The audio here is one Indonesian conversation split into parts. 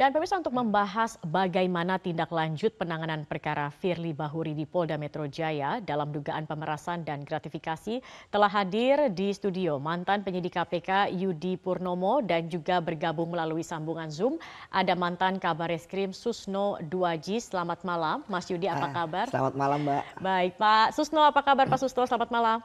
Dan pemirsa untuk membahas bagaimana tindak lanjut penanganan perkara Firly Bahuri di Polda Metro Jaya dalam dugaan pemerasan dan gratifikasi telah hadir di studio mantan penyidik KPK Yudi Purnomo dan juga bergabung melalui sambungan Zoom ada mantan kabar reskrim Susno Duaji. Selamat malam Mas Yudi apa ah, kabar? Selamat malam Mbak. Baik Pak Susno apa kabar Pak Susno? Selamat malam.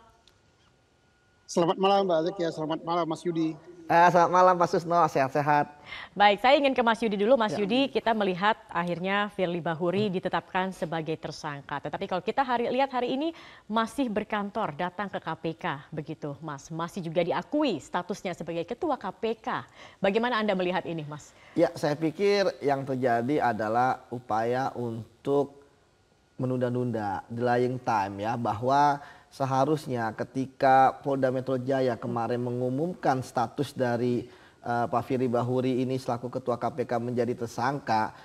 Selamat malam Mbak Zekia, selamat malam Mas Yudi. Uh, selamat malam Pak Susno, sehat-sehat. Baik, saya ingin ke Mas Yudi dulu. Mas ya. Yudi, kita melihat akhirnya Firly Bahuri hmm. ditetapkan sebagai tersangka. Tetapi kalau kita hari, lihat hari ini masih berkantor, datang ke KPK, begitu Mas. Masih juga diakui statusnya sebagai Ketua KPK. Bagaimana Anda melihat ini Mas? Ya, saya pikir yang terjadi adalah upaya untuk menunda-nunda, delaying time ya, bahwa seharusnya ketika Polda Metro Jaya kemarin mengumumkan status dari uh, Pak Firly Bahuri ini selaku ketua KPK menjadi tersangka,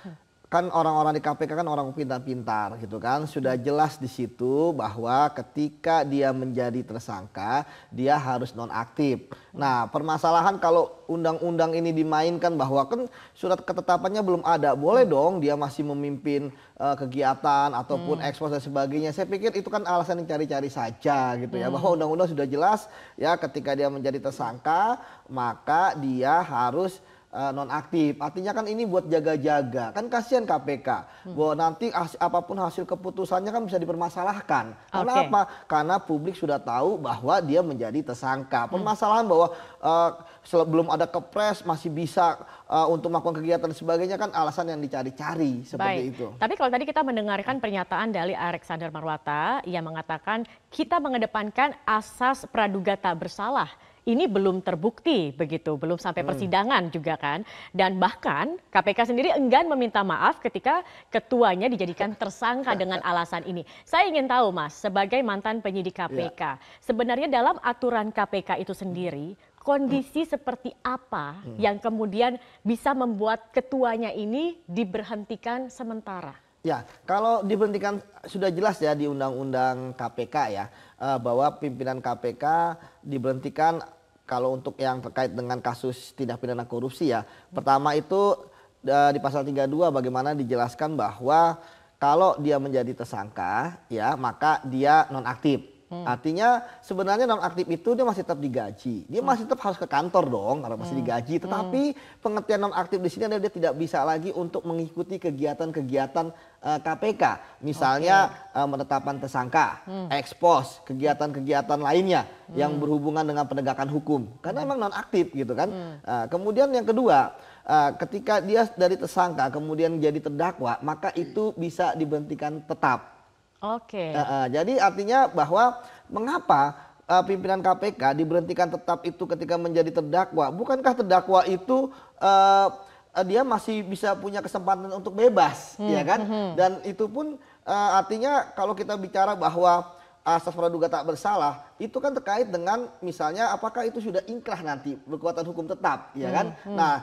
kan orang-orang di KPK kan orang pintar-pintar gitu kan sudah jelas di situ bahwa ketika dia menjadi tersangka dia harus nonaktif. Nah permasalahan kalau undang-undang ini dimainkan bahwa kan surat ketetapannya belum ada boleh dong dia masih memimpin uh, kegiatan ataupun hmm. ekspos dan sebagainya. Saya pikir itu kan alasan yang cari-cari saja gitu ya hmm. bahwa undang-undang sudah jelas ya ketika dia menjadi tersangka maka dia harus uh, nonaktif. Artinya kan ini buat jaga-jaga. Kan kasihan KPK. Hmm. Bahwa nanti as, apapun hasil keputusannya kan bisa dipermasalahkan. Karena okay. apa? Karena publik sudah tahu bahwa dia menjadi tersangka. Hmm. Permasalahan hmm. bahwa uh, eh, sebelum ada kepres masih bisa uh, untuk melakukan kegiatan sebagainya kan alasan yang dicari-cari seperti Baik. itu. Tapi kalau tadi kita mendengarkan pernyataan dari Alexander Marwata yang mengatakan kita mengedepankan asas praduga tak bersalah ini belum terbukti begitu, belum sampai hmm. persidangan hmm. juga kan. Dan bahkan KPK sendiri enggan meminta maaf ketika ketuanya dijadikan tersangka dengan alasan ini. Saya ingin tahu Mas, sebagai mantan penyidik KPK, ya. sebenarnya dalam aturan KPK itu sendiri kondisi hmm. seperti apa hmm. yang kemudian bisa membuat ketuanya ini diberhentikan sementara? Ya, kalau diberhentikan sudah jelas ya di Undang-Undang KPK ya eh, bahwa pimpinan KPK diberhentikan kalau untuk yang terkait dengan kasus tindak pidana korupsi ya. Pertama itu eh, di pasal 32 bagaimana dijelaskan bahwa kalau dia menjadi tersangka ya maka dia nonaktif. Hmm. Artinya sebenarnya nonaktif itu dia masih tetap digaji. Dia hmm. masih tetap harus ke kantor dong karena masih hmm. digaji. Hmm. Tetapi hmm. pengertian nonaktif di sini adalah dia tidak bisa lagi untuk mengikuti kegiatan-kegiatan uh, eh, KPK. Misalnya okay. uh, eh, menetapkan tersangka, hmm. ekspos, kegiatan-kegiatan lainnya hmm. yang berhubungan dengan penegakan hukum. Karena hmm. emang non gitu kan. Hmm. Uh, kemudian yang kedua, uh, ketika dia dari tersangka kemudian jadi terdakwa, maka itu bisa diberhentikan tetap Oke. Okay. Uh, uh, jadi artinya bahwa mengapa uh, pimpinan KPK diberhentikan tetap itu ketika menjadi terdakwa? Bukankah terdakwa itu uh, uh, dia masih bisa punya kesempatan untuk bebas, hmm, ya kan? Hmm. hmm. Dan itu pun uh, artinya kalau kita bicara bahwa asas praduga tak bersalah itu kan terkait dengan misalnya apakah itu sudah inkrah nanti kekuatan hukum tetap, ya hmm, kan? Hmm, Nah,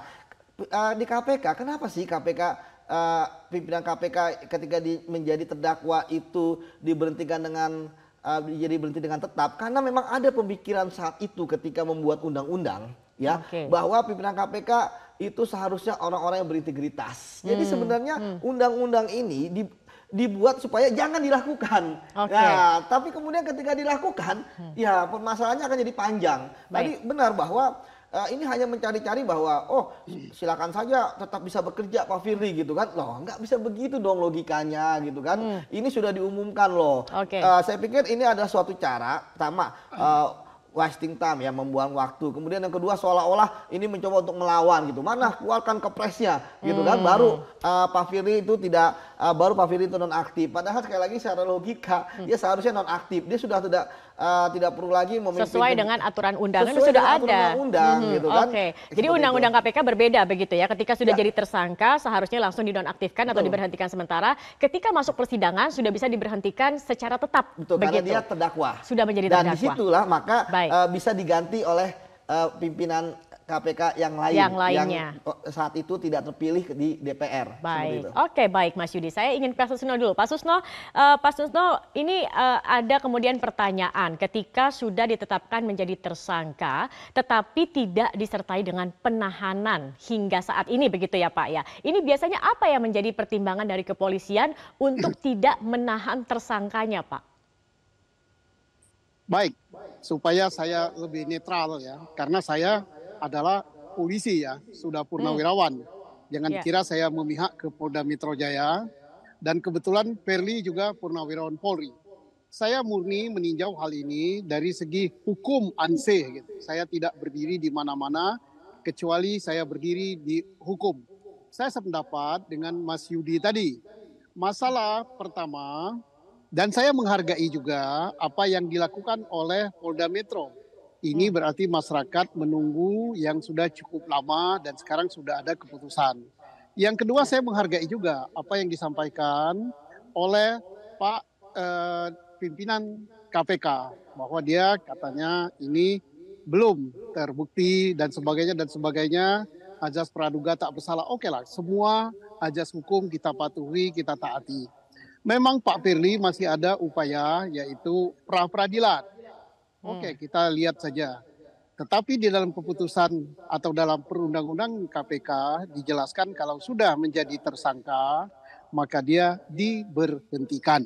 di KPK kenapa sih KPK Eh, pimpinan KPK ketika di, menjadi terdakwa itu diberhentikan dengan uh, jadi berhenti dengan tetap karena memang ada pemikiran saat itu ketika membuat undang-undang ya okay. bahwa pimpinan KPK itu seharusnya orang-orang yang berintegritas. Hmm. Jadi sebenarnya undang hmm. undang-undang ini di, dibuat supaya jangan dilakukan. Okay. Ya, nah, tapi kemudian ketika dilakukan, hmm. ya permasalahannya akan jadi panjang. Baik. Tadi benar bahwa uh, ini hanya mencari-cari bahwa oh silakan saja tetap bisa bekerja Pak Firly gitu kan loh nggak bisa begitu dong logikanya gitu kan hmm. ini sudah diumumkan loh okay. uh, eh, saya pikir ini adalah suatu cara pertama uh, wasting time ya membuang waktu. Kemudian yang kedua seolah-olah ini mencoba untuk melawan gitu. Mana keluarkan kepresnya gitu kan. hmm. kan baru uh, Pak Firly itu tidak uh, baru Pak itu non aktif. Padahal sekali lagi secara logika hmm. dia seharusnya nonaktif. Dia sudah tidak uh, tidak perlu lagi memimpin. sesuai dengan aturan undangan sesuai sudah dengan ada. Undang-undang hmm. gitu kan. Oke. Okay. Jadi undang-undang KPK berbeda begitu ya. Ketika sudah ya. jadi tersangka seharusnya langsung dinonaktifkan Betul. atau diberhentikan sementara. Ketika masuk persidangan sudah bisa diberhentikan secara tetap Betul, begitu. Karena dia terdakwa. Sudah menjadi terdakwa. Dan disitulah maka uh, bisa diganti oleh uh, pimpinan KPK yang lain yang, lainnya. yang saat itu tidak terpilih di DPR. Baik, oke baik Mas Yudi. Saya ingin Pak Susno dulu. Pak Susno, uh, Pak Susno ini uh, ada kemudian pertanyaan ketika sudah ditetapkan menjadi tersangka, tetapi tidak disertai dengan penahanan hingga saat ini begitu ya Pak ya. Ini biasanya apa yang menjadi pertimbangan dari kepolisian untuk tidak menahan tersangkanya Pak? Baik, supaya saya lebih netral ya, karena saya adalah polisi ya, sudah purnawirawan. Hmm. Jangan yeah. kira saya memihak ke Polda Metro Jaya dan kebetulan Perli juga purnawirawan Polri. Saya murni meninjau hal ini dari segi hukum ANSE gitu. Saya tidak berdiri di mana-mana kecuali saya berdiri di hukum. Saya sependapat dengan Mas Yudi tadi. Masalah pertama dan saya menghargai juga apa yang dilakukan oleh Polda Metro ini ya. berarti masyarakat menunggu yang sudah cukup lama dan sekarang sudah ada keputusan. Yang kedua ya. saya menghargai juga apa yang disampaikan oleh Pak eh, pimpinan KPK bahwa dia katanya ini belum terbukti dan sebagainya dan sebagainya ajas praduga tak bersalah. Oke okay lah, semua ajas hukum kita patuhi, kita taati. Memang Pak Firly masih ada upaya yaitu pra peradilan Oke, okay, hmm. kita lihat saja. Tetapi di dalam keputusan atau dalam perundang-undang KPK dijelaskan kalau sudah menjadi tersangka, maka dia diberhentikan.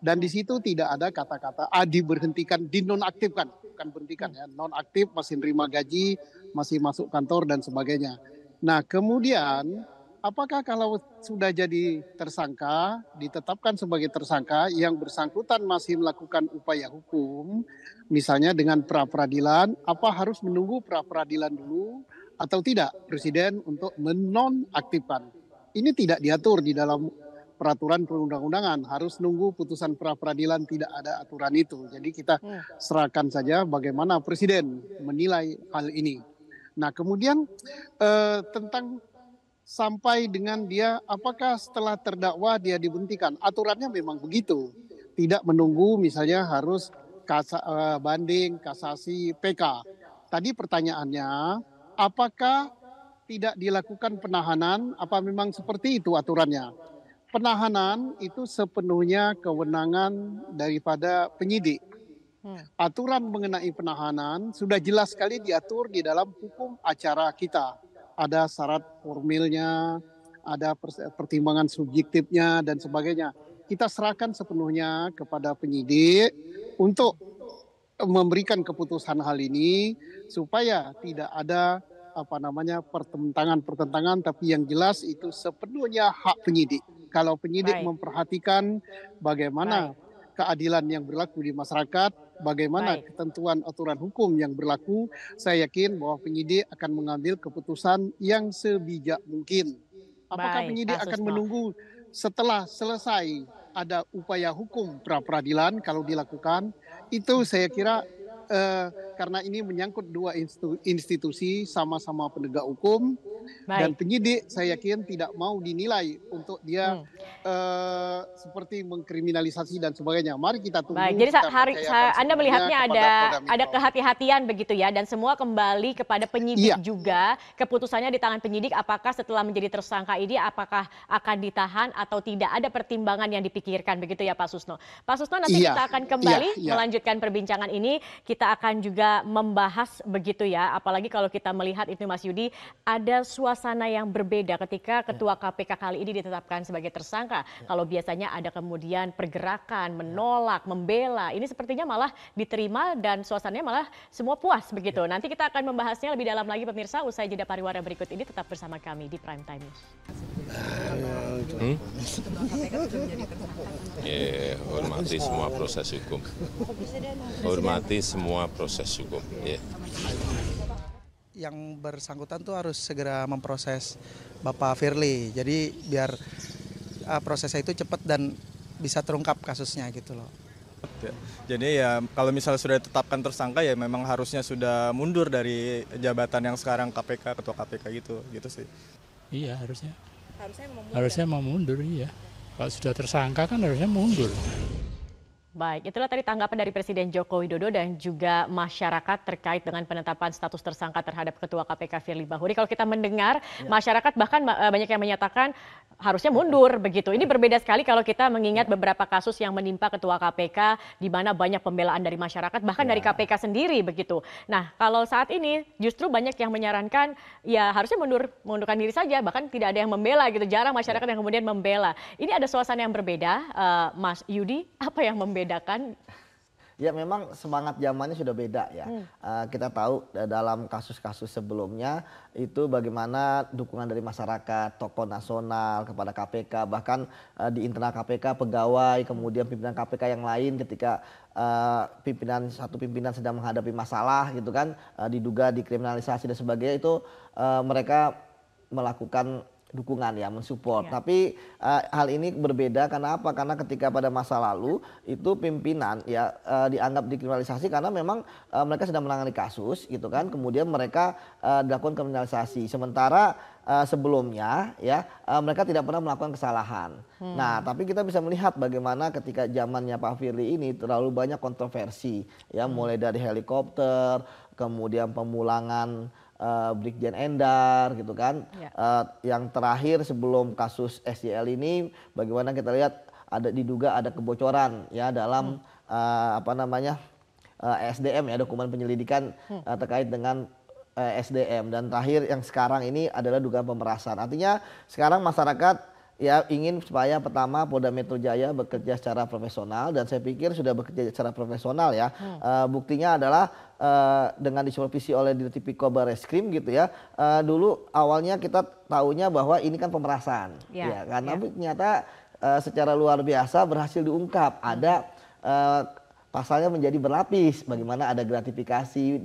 Dan di situ tidak ada kata-kata ah diberhentikan, dinonaktifkan, bukan berhentikan ya, nonaktif masih nerima gaji, masih masuk kantor dan sebagainya. Nah, kemudian apakah kalau sudah jadi tersangka, ditetapkan sebagai tersangka, yang bersangkutan masih melakukan upaya hukum, misalnya dengan pra peradilan, apa harus menunggu pra peradilan dulu atau tidak presiden untuk menonaktifkan? Ini tidak diatur di dalam peraturan perundang-undangan harus nunggu putusan pra peradilan tidak ada aturan itu. Jadi kita hmm. serahkan saja bagaimana presiden menilai hal ini. Nah, kemudian eh, tentang sampai dengan dia apakah setelah terdakwa dia dibuntikan Aturannya memang begitu. Tidak menunggu misalnya harus kasa, eh, banding, kasasi, PK. Tadi pertanyaannya, apakah tidak dilakukan penahanan? Apa memang seperti itu aturannya? Penahanan itu sepenuhnya kewenangan daripada penyidik. Hmm. Aturan mengenai penahanan sudah jelas sekali diatur di dalam hukum acara kita ada syarat formilnya, ada pertimbangan subjektifnya dan sebagainya. Kita serahkan sepenuhnya kepada penyidik untuk memberikan keputusan hal ini supaya tidak ada apa namanya pertentangan-pertentangan tapi yang jelas itu sepenuhnya hak penyidik. Kalau penyidik Baik. memperhatikan bagaimana Baik. keadilan yang berlaku di masyarakat bagaimana Baik. ketentuan aturan hukum yang berlaku, saya yakin bahwa penyidik akan mengambil keputusan yang sebijak mungkin. Apakah Baik, penyidik akan menunggu setelah selesai ada upaya hukum pra peradilan kalau dilakukan? Itu saya kira eh, karena ini menyangkut dua institusi sama-sama penegak hukum, Baik. Dan penyidik saya yakin tidak mau dinilai untuk dia hmm. uh, seperti mengkriminalisasi dan sebagainya. Mari kita tunggu. Baik. Jadi kita hari Anda melihatnya ada ada kehati-hatian begitu ya dan semua kembali kepada penyidik iya. juga. Keputusannya di tangan penyidik apakah setelah menjadi tersangka ini apakah akan ditahan atau tidak ada pertimbangan yang dipikirkan begitu ya Pak Susno. Pak Susno nanti iya. kita akan kembali iya. iya. melanjutkan perbincangan ini. Kita akan juga membahas begitu ya apalagi kalau kita melihat itu Mas Yudi ada suasana yang berbeda ketika ya. Ketua KPK kali ini ditetapkan sebagai tersangka. Ya. Kalau biasanya ada kemudian pergerakan, ya. menolak, membela. Ini sepertinya malah diterima dan suasananya malah semua puas begitu. Nanti kita akan membahasnya lebih dalam lagi pemirsa usai jeda pariwara berikut ini tetap bersama kami di Prime Time News. Hmm? Yeah, hormati semua proses hukum. Hormati semua proses hukum. Yeah yang bersangkutan tuh harus segera memproses Bapak Firly. Jadi biar uh, prosesnya itu cepat dan bisa terungkap kasusnya gitu loh. Ya, jadi ya kalau misalnya sudah ditetapkan tersangka ya memang harusnya sudah mundur dari jabatan yang sekarang KPK ketua KPK gitu gitu sih. Iya harusnya. Harusnya mau mundur. Harusnya mau mundur iya. Kalau sudah tersangka kan harusnya mundur. Baik, itulah tadi tanggapan dari Presiden Joko Widodo dan juga masyarakat terkait dengan penetapan status tersangka terhadap Ketua KPK Firly Bahuri. Kalau kita mendengar, ya. masyarakat bahkan eh, banyak yang menyatakan harusnya mundur begitu. Ini berbeda sekali kalau kita mengingat ya. beberapa kasus yang menimpa Ketua KPK di mana banyak pembelaan dari masyarakat, bahkan ya. dari KPK sendiri begitu. Nah, kalau saat ini justru banyak yang menyarankan ya harusnya mundur, mundurkan diri saja, bahkan tidak ada yang membela gitu. Jarang masyarakat ya. yang kemudian membela. Ini ada suasana yang berbeda, uh, Mas Yudi, apa yang membela? membedakan? Ya memang semangat zamannya sudah beda ya. Hmm. Uh, kita tahu eh, dalam kasus-kasus sebelumnya itu bagaimana dukungan dari masyarakat, tokoh nasional kepada KPK, bahkan uh, di internal KPK pegawai, kemudian pimpinan KPK yang lain ketika uh, pimpinan satu pimpinan sedang menghadapi masalah gitu kan, uh, diduga dikriminalisasi dan sebagainya itu uh, mereka melakukan dukungan ya mensupport. Ya. Tapi uh, hal ini berbeda karena apa? Karena ketika pada masa lalu itu pimpinan ya uh, dianggap dikriminalisasi karena memang uh, mereka sedang menangani kasus gitu kan. Iya. Kemudian mereka uh, dilakukan kriminalisasi. Sementara uh, sebelumnya ya uh, mereka tidak pernah melakukan kesalahan. Hmm. Nah, tapi kita bisa melihat bagaimana ketika zamannya Pak Firly ini terlalu banyak kontroversi ya hmm. mulai dari helikopter, kemudian pemulangan uh, Brigjen Endar gitu kan. Ya. Uh, yang terakhir sebelum kasus SJL ini bagaimana kita lihat ada diduga ada kebocoran ya dalam hmm. uh, apa namanya uh, SDM ya dokumen penyelidikan hmm. uh, terkait dengan uh, SDM dan terakhir yang sekarang ini adalah dugaan pemerasan. Artinya sekarang masyarakat ya ingin supaya pertama Polda Metro Jaya bekerja secara profesional dan saya pikir sudah bekerja secara profesional ya. Hmm. E, buktinya adalah e, dengan disupervisi oleh Dirtipiko Barreskrim gitu ya. E, dulu awalnya kita tahunya bahwa ini kan pemerasan Ya, ya karena ya. ternyata e, secara luar biasa berhasil diungkap ada e, pasalnya menjadi berlapis bagaimana ada gratifikasi 12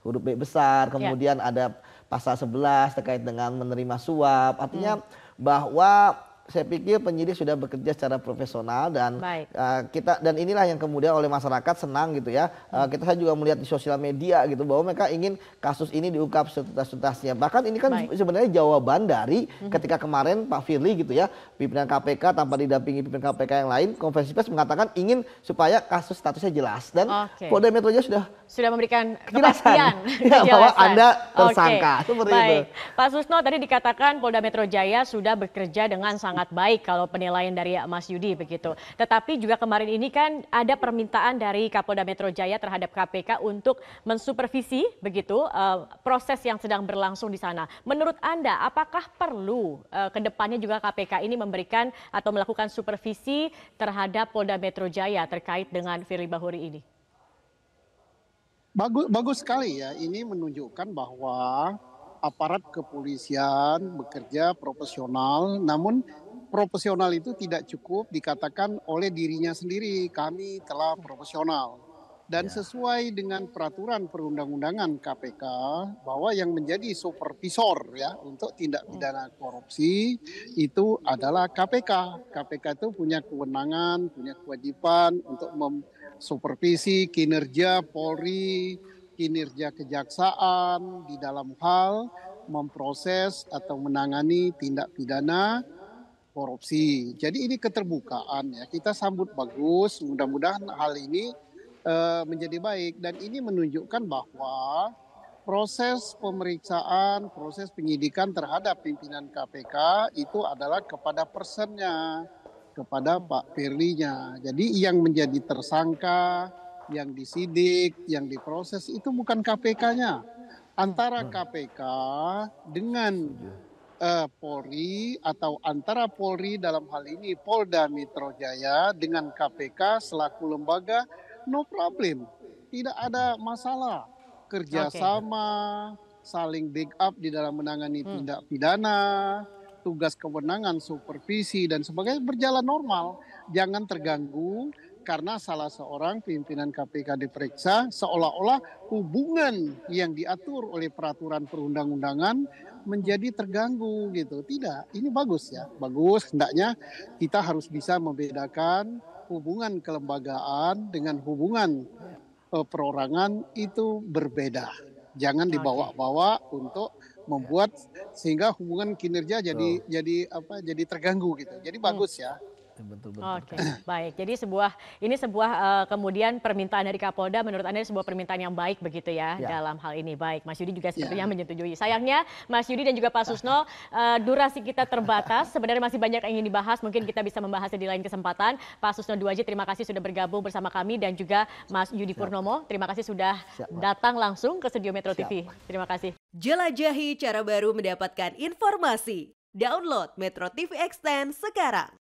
huruf B besar ya. kemudian ya. ada pasal 11 terkait dengan menerima suap artinya hmm bahwa saya pikir penyidik sudah bekerja secara profesional dan uh, kita dan inilah yang kemudian oleh masyarakat senang gitu ya. Uh, kita saya juga melihat di sosial media gitu bahwa mereka ingin kasus ini diungkap setuntas-tuntasnya. Bahkan ini kan Baik. sebenarnya jawaban dari hmm. ketika kemarin Pak Firly gitu ya, pimpinan KPK tanpa didampingi pimpinan KPK yang lain, konferensi pers mengatakan ingin supaya kasus statusnya jelas dan okay. Polda Metro Jaya sudah sudah memberikan kepastian ya, kejelasan. bahwa Anda tersangka. Okay. Seperti Baik. itu. Pak Susno tadi dikatakan Polda Metro Jaya sudah bekerja dengan sangat sangat baik kalau penilaian dari Mas Yudi begitu. Tetapi juga kemarin ini kan ada permintaan dari Kapolda Metro Jaya terhadap KPK untuk mensupervisi begitu uh, proses yang sedang berlangsung di sana. Menurut Anda apakah perlu uh, ke depannya juga KPK ini memberikan atau melakukan supervisi terhadap Polda Metro Jaya terkait dengan Firly Bahuri ini? Bagus bagus sekali ya. Ini menunjukkan bahwa aparat kepolisian bekerja profesional namun profesional itu tidak cukup dikatakan oleh dirinya sendiri kami telah profesional dan ya. sesuai dengan peraturan perundang-undangan KPK bahwa yang menjadi supervisor ya untuk tindak hmm. pidana korupsi itu adalah KPK. KPK itu punya kewenangan, punya kewajiban untuk mensupervisi kinerja Polri, kinerja kejaksaan di dalam hal memproses atau menangani tindak pidana korupsi. Jadi ini keterbukaan ya. Kita sambut bagus. Mudah-mudahan hal ini uh, menjadi baik dan ini menunjukkan bahwa proses pemeriksaan, proses penyidikan terhadap pimpinan KPK itu adalah kepada personnya, kepada Pak Firly-nya. Jadi yang menjadi tersangka, yang disidik, yang diproses itu bukan KPK-nya. Antara KPK hmm. dengan eh, Polri atau antara Polri dalam hal ini Polda Metro Jaya dengan KPK selaku lembaga no problem. Tidak ada masalah kerjasama, okay. saling backup di dalam menangani hmm. tindak pidana, tugas kewenangan, supervisi dan sebagainya berjalan normal. Jangan terganggu karena salah seorang pimpinan KPK diperiksa seolah-olah hubungan yang diatur oleh peraturan perundang-undangan menjadi terganggu gitu. Tidak, ini bagus ya. Bagus hendaknya kita harus bisa membedakan hubungan kelembagaan dengan hubungan eh, perorangan itu berbeda. Jangan dibawa-bawa untuk membuat sehingga hubungan kinerja jadi oh. jadi apa jadi terganggu gitu. Jadi bagus ya betul betul. Oke, baik. Jadi sebuah ini sebuah uh, kemudian permintaan dari Kapolda menurut Anda sebuah permintaan yang baik begitu ya, ya. dalam hal ini. Baik, Mas Yudi juga ya. sepertinya ya. menyetujui. Sayangnya Mas Yudi dan juga Pak Susno uh, durasi kita terbatas. Sebenarnya masih banyak yang ingin dibahas, mungkin kita bisa membahasnya di lain kesempatan. Pak Susno Duaji terima kasih sudah bergabung bersama kami dan juga Mas Yudi Siap. Purnomo, terima kasih sudah Siap, datang langsung ke studio Metro Siap. TV. Terima kasih. Jelajahi cara baru mendapatkan informasi. Download Metro TV Extend sekarang.